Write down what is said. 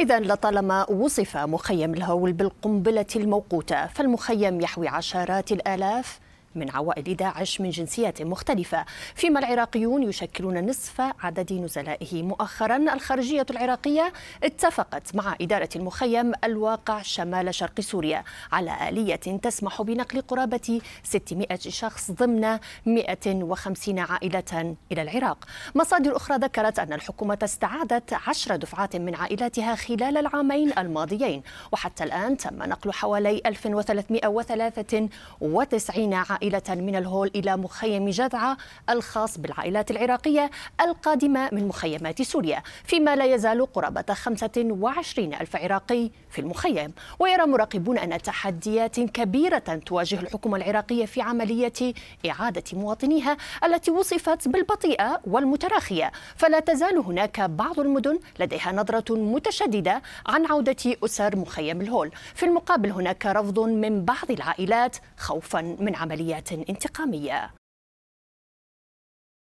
إذا لطالما وصف مخيم الهول بالقنبلة الموقوتة فالمخيم يحوي عشرات الآلاف من عوائل داعش من جنسيات مختلفة فيما العراقيون يشكلون نصف عدد نزلائه مؤخرا الخارجية العراقية اتفقت مع إدارة المخيم الواقع شمال شرق سوريا على آلية تسمح بنقل قرابة 600 شخص ضمن 150 عائلة إلى العراق مصادر أخرى ذكرت أن الحكومة استعادت 10 دفعات من عائلاتها خلال العامين الماضيين وحتى الآن تم نقل حوالي 1393 عائلة عائلة من الهول إلى مخيم جدعة الخاص بالعائلات العراقية القادمة من مخيمات سوريا فيما لا يزال قرابة 25 ألف عراقي في المخيم ويرى مراقبون أن تحديات كبيرة تواجه الحكومة العراقية في عملية إعادة مواطنيها التي وصفت بالبطيئة والمتراخية فلا تزال هناك بعض المدن لديها نظرة متشددة عن عودة أسر مخيم الهول في المقابل هناك رفض من بعض العائلات خوفا من عملية عمليات انتقامية